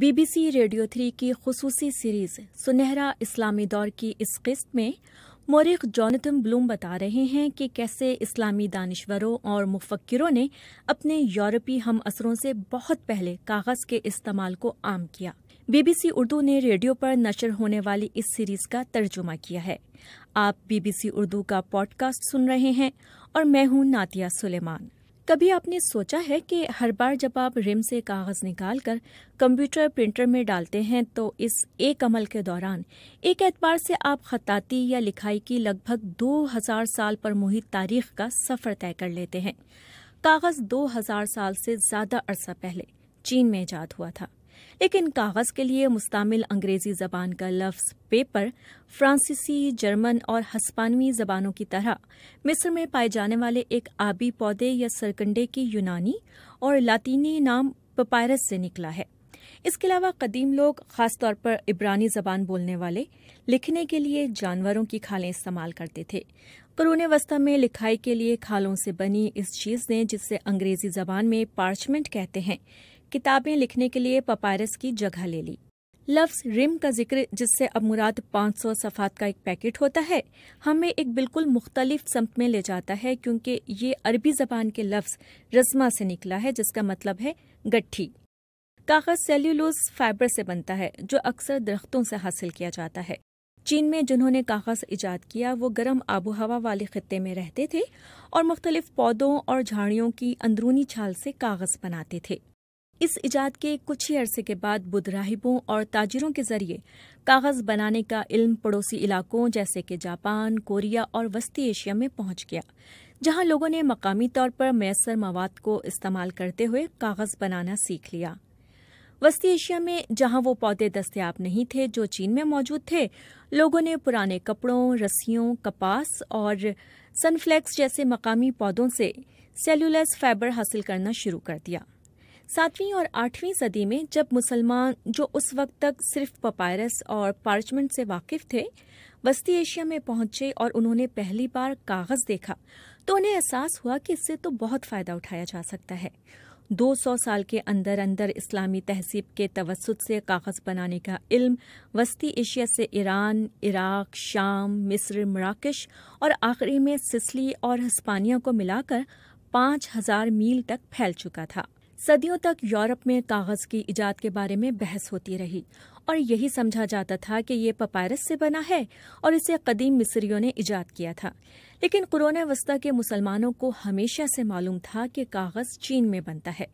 BBC radio three की खसूसी series सुनहरा इस्लामी दौर की इस किस्त में मौरख जॉनथम ब्लूम बता रहे हैं कि कैसे इस्लामी दानश्वरों और मुफक्रों ने अपने यूरोपी हम असरों से बहुत पहले कागज़ के इस्तेमाल को आम किया बीबीसी उर्दू ने रेडियो पर नशर होने वाली इस सीरीज का तर्जुमा किया है आप बीबीसी उर्दू का पॉडकास्ट सुन रहे हैं और मैं हूं नातिया सुलेमान कभी आपने सोचा है कि हर बार जब आप रिम से कागज़ निकालकर कंप्यूटर प्रिंटर में डालते हैं तो इस एक अमल के दौरान एक एतबार से आप खताती या लिखाई की लगभग 2000 साल पर मुहित तारीख का सफ़र तय कर लेते हैं कागज़ 2000 साल से ज़्यादा अरसा पहले चीन में ईजाद हुआ था लेकिन कागज़ के लिए मुस्तमिल अंग्रेज़ी ज़बान का लफ्ज़ पेपर फ्रांसीसी जर्मन और हस्पानवी ज़बानों की तरह मिस्र में पाए जाने वाले एक आबी पौधे या सरकंडे की यूनानी और लातीनी नाम पपायरस से निकला है इसके अलावा कदीम लोग खासतौर पर इब्रानी जबान बोलने वाले लिखने के लिए जानवरों की खालें इस्तेमाल करते थे करून वस्ता में लिखाई के लिए खालों से बनी इस चीज ने जिसे अंग्रेजी जबान में पार्चमेंट कहते हैं किताबें लिखने के लिए पपायरस की जगह ले ली लफ्ज रिम का जिक्र जिससे अब मुराद 500 सफ़ात का एक पैकेट होता है हमें एक बिल्कुल मुख्तलिफ सम्त में ले जाता है क्योंकि ये अरबी ज़बान के लफ्ज़ रजमा से निकला है जिसका मतलब है गट्ठी कागज़ सेल्यूलोज फाइबर से बनता है जो अक्सर दरख्तों से हासिल किया जाता है चीन में जिन्होंने कागज़ ईजाद किया वो गर्म आबो हवा वाले खत्े में रहते थे और मुख्तलिफ पौधों और झाड़ियों की अंदरूनी छाल से कागज़ बनाते थे इस इजाद के कुछ ही अरसे के बाद बुध राहिबों और ताजिरों के जरिए कागज़ बनाने का इल्म पड़ोसी इलाकों जैसे कि जापान कोरिया और वस्ती एशिया में पहुंच गया जहां लोगों ने मकामी तौर पर मैसर मवाद को इस्तेमाल करते हुए कागज़ बनाना सीख लिया वस्ती एशिया में जहां वो पौधे दस्तियाब नहीं थे जो चीन में मौजूद थे लोगों ने पुराने कपड़ों रस्सियों कपास और सनफ्लेक्स जैसे मकामी पौधों से सेलुलस फाइबर हासिल करना शुरू कर दिया सातवीं और आठवीं सदी में जब मुसलमान जो उस वक्त तक सिर्फ पपायरस और पार्चमेंट से वाकिफ थे वस्ती एशिया में पहुंचे और उन्होंने पहली बार कागज़ देखा तो उन्हें एहसास हुआ कि इससे तो बहुत फ़ायदा उठाया जा सकता है 200 साल के अंदर अंदर इस्लामी तहसीब के तवसत से कागज़ बनाने का इल्म वस्ती एशिया से ईरान इराक शाम मिस्र मराकश और आखिरी में सिसली और हस्पानिया को मिलाकर 5000 मील तक फैल चुका था सदियों तक यूरोप में कागज़ की इजाद के बारे में बहस होती रही और यही समझा जाता था कि ये पपायरस से बना है और इसे कदीम मिस्रियों ने इजाद किया था लेकिन कोरोना वस्ता के मुसलमानों को हमेशा से मालूम था कि कागज़ चीन में बनता है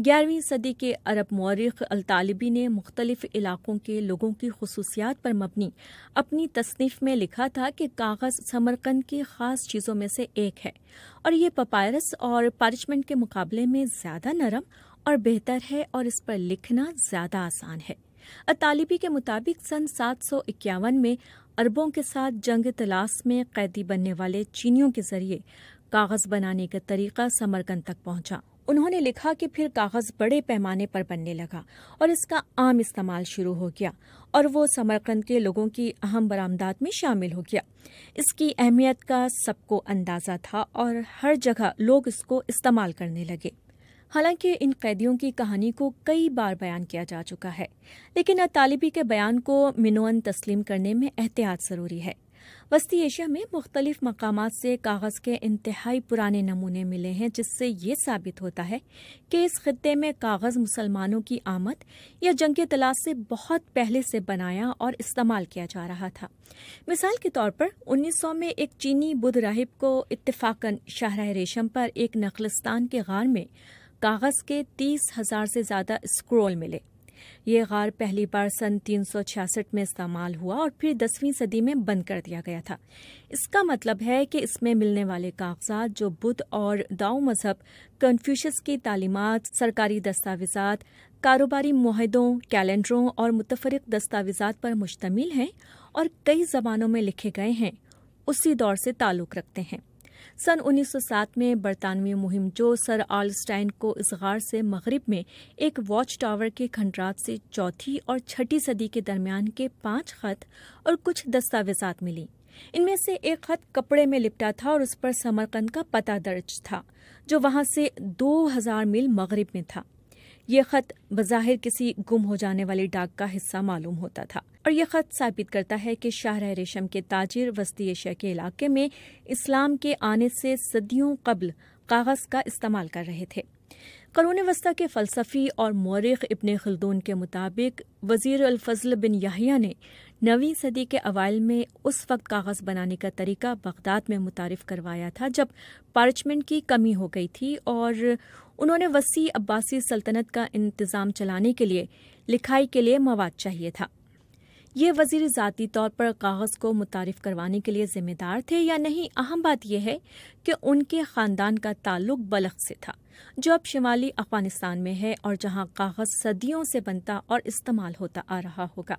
ग्यारहवीं सदी के अरब मौरख अलतालिबी ने मुख्तलिफ इलाकों के लोगों की खसूसियात पर मबनी अपनी तसनीफ में लिखा था कि कागज़ समरकंद की ख़ास चीज़ों में से एक है और ये पपायरस और पार्चमेंट के मुकाबले में ज़्यादा नरम और बेहतर है और इस पर लिखना ज़्यादा आसान है अतालिबी के मुताबिक सन सात सौ इक्यावन में अरबों के साथ जंग तलाश में कैदी बनने वाले चीनियों के जरिए कागज़ बनाने का तरीका समरकंद तक पहुंचा उन्होंने लिखा कि फिर कागज बड़े पैमाने पर बनने लगा और इसका आम इस्तेमाल शुरू हो गया और वो समरकंद के लोगों की अहम बरामदात में शामिल हो गया इसकी अहमियत का सबको अंदाज़ा था और हर जगह लोग इसको इस्तेमाल करने लगे हालांकि इन कैदियों की कहानी को कई बार बयान किया जा चुका है लेकिन तालिबी के बयान को मिनोअन तस्लीम करने में एहतियात ज़रूरी है वस्ती एशिया में मुख्तलिफ मकाम से कागज़ के इंतहाई पुराने नमूने मिले हैं जिससे ये साबित होता है कि इस खत्े में कागज़ मुसलमानों की आमद या जंग तलाश से बहुत पहले से बनाया और इस्तेमाल किया जा रहा था मिसाल के तौर पर 1900 में एक चीनी बुध राहिब को इतफाकन शाहरा रेशम पर एक नखलस्तान के गार में कागज़ के तीस हज़ार से ज़्यादा स्क्रोल मिले ये गार पहली बार सन 366 में इस्तेमाल हुआ और फिर दसवीं सदी में बंद कर दिया गया था इसका मतलब है कि इसमें मिलने वाले कागजात जो बुद्ध और दाऊ मजहब कन्फ्यूशस की तालीमत सरकारी दस्तावेजात कारोबारी माहदों कैलेंडरों और मुतफरक दस्तावेजात पर मुश्तमिल हैं और कई जबानों में लिखे गए हैं उसी दौर से ताल्लुक़ रखते हैं सन 1907 में बरतानवी मुहिम जो सर आर्लस्टाइन को इस गार से मगरब में एक वॉच टावर के खंडरात से चौथी और छठी सदी के दरमियान के पांच खत और कुछ दस्तावेजात मिली इनमें से एक खत कपड़े में लिपटा था और उस पर समरकंद का पता दर्ज था जो वहां से 2000 मील मगरब में था ये खत बज़ाहिर किसी गुम हो जाने वाले डाक का हिस्सा मालूम होता था और यह ख़त साबित करता है कि शाहरा रेशम के ताजिर वस्ती एशिया के इलाके में इस्लाम के आने से सदियों कबल कागज़ का इस्तेमाल कर रहे थे करून वस्ता के फ़लसफ़ी और मौरख इबन खलदून के मुताबिक वज़ीर अलफजल बिन याहिया ने नवीं सदी के अवाल में उस वक्त कागज़ बनाने का तरीका बगदाद में मुतारफ़ करवाया था जब पार्चमेंट की कमी हो गई थी और उन्होंने वसी अब्बासी सल्तनत का इंतज़ाम चलाने के लिए लिखाई के लिए मवाद चाहिए था ये वजीर ज़ाती तौर पर कागज़ को मुतारफ़ करवाने के लिए ज़िम्मेदार थे या नहीं अहम बात यह है कि उनके ख़ानदान का ताल्लुक बलख से था जो अब शिमाली अफगानिस्तान में है और जहाँ कागज़ सदियों से बनता और इस्तेमाल होता आ रहा होगा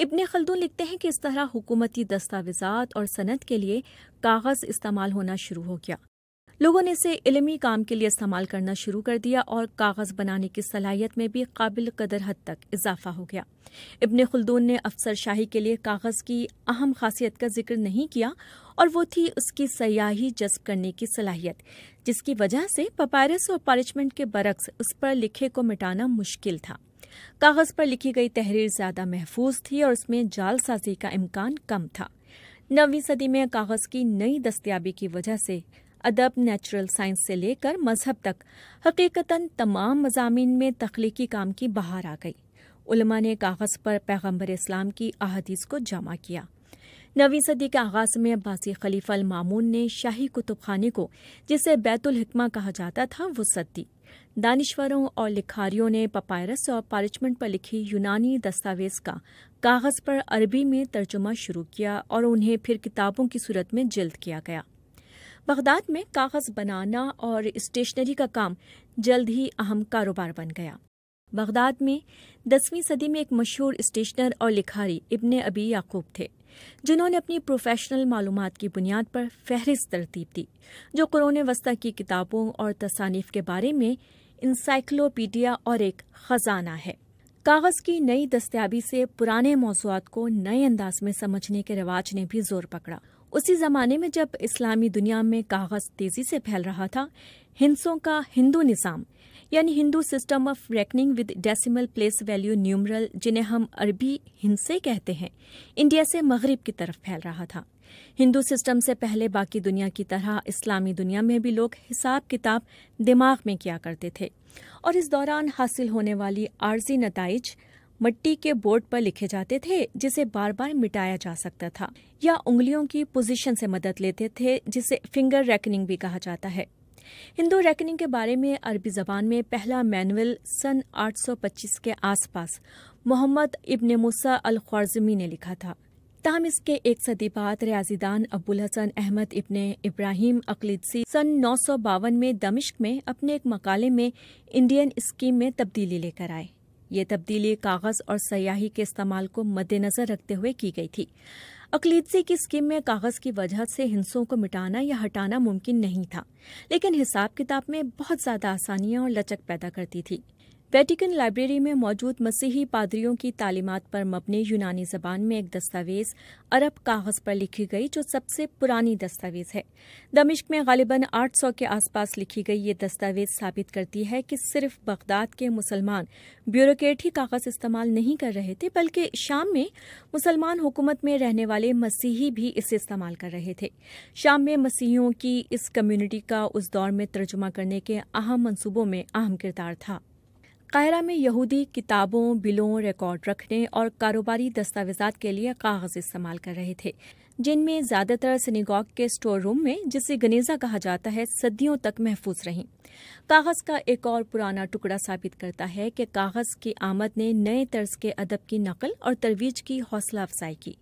इबन खलदून लिखते हैं कि इस तरह हुकूमती दस्तावेजात और सनत के लिए कागज़ इस्तेमाल होना शुरू हो गया लोगों ने इसे इलमी काम के लिए इस्तेमाल करना शुरू कर दिया और कागज़ बनाने की सलाहियत में भी काबिल कदर हद तक इजाफा हो गया इबन खुलदून ने अफसर शाही के लिए कागज़ की अहम खासियत का जिक्र नहीं किया और वो थी उसकी सयाही जज्ब करने की सलाहियत जिसकी वजह से पपायरस और पारिशमेंट के बरक्स उस पर लिखे को मिटाना मुश्किल था कागज़ पर लिखी गई तहरीर ज़्यादा महफूज थी और उसमें जालसाजी का इम्कान कम था नवी सदी में कागज़ की नई दस्तियाबी की वजह से अदब नेचुरल साइंस से लेकर मजहब तक हकीकता तमाम मजामी में तख्लीकी काम की बहार आ गई उलमा ने कागज़ पर पैगम्बर इस्लाम की अहदीस को जमा किया नवीं सदी के आगाज में अब्बासी खलीफा मामून ने शाही कुतुब खाने को जिसे बैतुल हिकमा कहा जाता था वसत दी दानिश्वरों और लिखारियों ने पपायरस और पार्चमेंट पर लिखी यूनानी दस्तावेज का कागज़ पर अरबी में तर्जुमा शुरू किया और उन्हें फिर किताबों की सूरत में जल्द किया गया बगदाद में कागज़ बनाना और स्टेशनरी का काम जल्द ही अहम कारोबार बन गया बगदाद में दसवीं सदी में एक मशहूर स्टेशनर और लिखारी इबन अबी याकूब थे जिन्होंने अपनी प्रोफेशनल मालूम की बुनियाद पर फहरिस्त तरतीब दी जो क़ुरून वस्ता की किताबों और तसानीफ के बारे में इंसाइक्लोपीडिया और एक ख़जाना है कागज़ की नई दस्तियाबी से पुराने मौजूद को नए अंदाज में समझने के रिवाज ने भी जोर पकड़ा उसी ज़माने में जब इस्लामी दुनिया में कागज़ तेज़ी से फैल रहा था हिंसों का हिंदू निज़ाम यानी Hindu system of reckoning with decimal place value numeral जिन्हें हम अरबी हिंसे कहते हैं इंडिया से मगरब की तरफ फैल रहा था हिंदू सिस्टम से पहले बाकी दुनिया की तरह इस्लामी दुनिया में भी लोग हिसाब किताब दिमाग में किया करते थे और इस दौरान हासिल होने वाली आर्जी नतज मट्टी के बोर्ड पर लिखे जाते थे जिसे बार बार मिटाया जा सकता था या उंगलियों की पोजीशन से मदद लेते थे जिसे फिंगर रैकनिंग भी कहा जाता है हिंदू रैकनिंग के बारे में अरबी जबान में पहला मैनुअल सन 825 के आसपास मोहम्मद इब्न मूसा अल ख्वारजमी ने लिखा था तहम इसके एक सदी बाद रियाजीदान अबुल हसन अहमद इब्ने इब्राहिम अकलीदसी सन नौ में दमिश्क में अपने एक मकाले में इंडियन स्कीम में तब्दीली लेकर आए ये तब्दीली कागज और सयाही के इस्तेमाल को मद्देनजर रखते हुए की गई थी अकलीदसी की स्कीम में कागज की वजह से हिंसों को मिटाना या हटाना मुमकिन नहीं था लेकिन हिसाब किताब में बहुत ज्यादा आसानियां और लचक पैदा करती थी वेटिकन लाइब्रेरी में मौजूद मसीही पादरियों की तालीमत पर मबनी यूनानी जबान में एक दस्तावेज अरब कागज पर लिखी गई जो सबसे पुरानी दस्तावेज है दमिश्क में गालिबा 800 के आसपास लिखी गई ये दस्तावेज साबित करती है कि सिर्फ बगदाद के मुसलमान ब्यूरोक्रेट ही कागज इस्तेमाल नहीं कर रहे थे बल्कि शाम में मुसलमान हुकूमत में रहने वाले मसीही भी इसे इस्तेमाल कर रहे थे शाम में मसीहियों की इस कम्यूनिटी का उस दौर में तर्जुमा करने के अहम मनसूबों में अहम किरदार था कायरा में यहूदी किताबों बिलों रिकॉर्ड रखने और कारोबारी दस्तावेजात के लिए कागज इस्तेमाल कर रहे थे जिनमें ज्यादातर सिनेगॉग के स्टोर रूम में जिसे गनेजा कहा जाता है सदियों तक महफूज रहीं कागज का एक और पुराना टुकड़ा साबित करता है कि कागज की आमद ने नए तर्ज के अदब की नकल और तरवीज की हौसला अफजाई की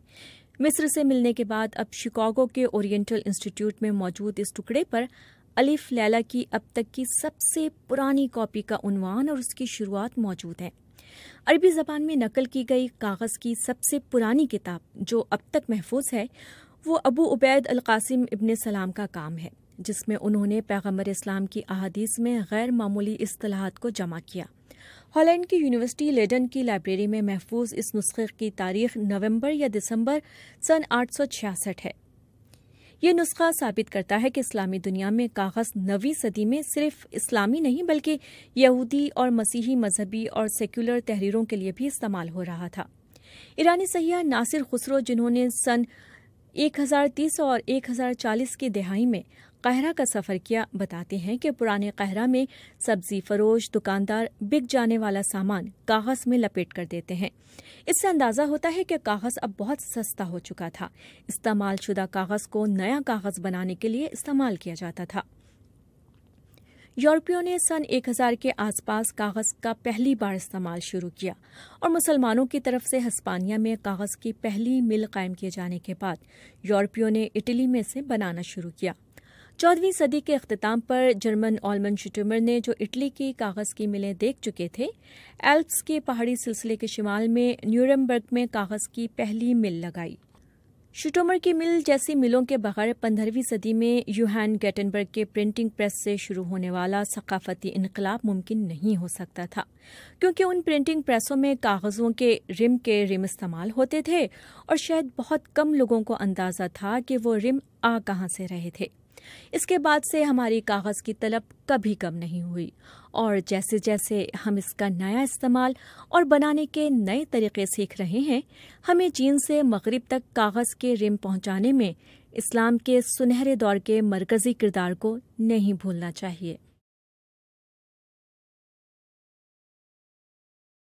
मिस्र से मिलने के बाद अब शिकागो के ओरिएंटल इंस्टीट्यूट में मौजूद इस टुकड़े पर अलिफ लैला की अब तक की सबसे पुरानी कॉपी का उनवान और उसकी शुरुआत मौजूद है अरबी ज़बान में नकल की गई कागज़ की सबसे पुरानी किताब जो अब तक महफूज है वो अबू उबैद अलकासिम इबन सलाम का काम है जिसमें उन्होंने पैगम्बर इस्लाम की अहादीस में गैर मामूली असलाहत को जमा किया हॉलैंड की यूनिवर्सिटी लेडन की लाइब्रेरी में महफूज इस नुस्खे की तारीख नवंबर या दिसंबर सन 866 है ये नुस्खा साबित करता है कि इस्लामी दुनिया में कागज नवी सदी में सिर्फ इस्लामी नहीं बल्कि यहूदी और मसीही मजहबी और सेक्युलर तहरीरों के लिए भी इस्तेमाल हो रहा था ईरानी सयाह नासिर खुसरो जिन्होंने सन 1030 और 1040 की दहाई में कहरा का सफ़र किया बताते हैं कि पुराने कहरा में सब्जी फरोश दुकानदार बिक जाने वाला सामान कागज़ में लपेट कर देते हैं इससे अंदाज़ा होता है कि कागज़ अब बहुत सस्ता हो चुका था इस्तेमाल शुदा कागज़ को नया कागज़ बनाने के लिए इस्तेमाल किया जाता था यूरोपियों ने सन 1000 के आसपास कागज़ का पहली बार इस्तेमाल शुरू किया और मुसलमानों की तरफ से हस्पानिया में कागज़ की पहली मिल कायम किए जाने के बाद यूरोपियों ने इटली में से बनाना शुरू किया चौदहवीं सदी के अख्ताम पर जर्मन ऑलमन शुटमर ने जो इटली की कागज़ की मिलें देख चुके थे एल्प्स के पहाड़ी सिलसिले के शिमाल में न्यूरमबर्ग में कागज़ की पहली मिल लगाई शुटोमर की मिल जैसी मिलों के बगैर पंद्रहवीं सदी में यूहान गेटनबर्ग के प्रिंटिंग प्रेस से शुरू होने वाला सकाफती इनकलाब मुमकिन नहीं हो सकता था क्योंकि उन प्रिंटिंग प्रेसों में कागज़ों के रिम के रिम इस्तेमाल होते थे और शायद बहुत कम लोगों को अंदाज़ा था कि वो रिम आ कहाँ से रहे थे इसके बाद से हमारी कागज़ की तलब कभी कम नहीं हुई और जैसे जैसे हम इसका नया इस्तेमाल और बनाने के नए तरीके सीख रहे हैं हमें चीन से मगरब तक कागज़ के रिम पहुंचाने में इस्लाम के सुनहरे दौर के मरकज़ी किरदार को नहीं भूलना चाहिए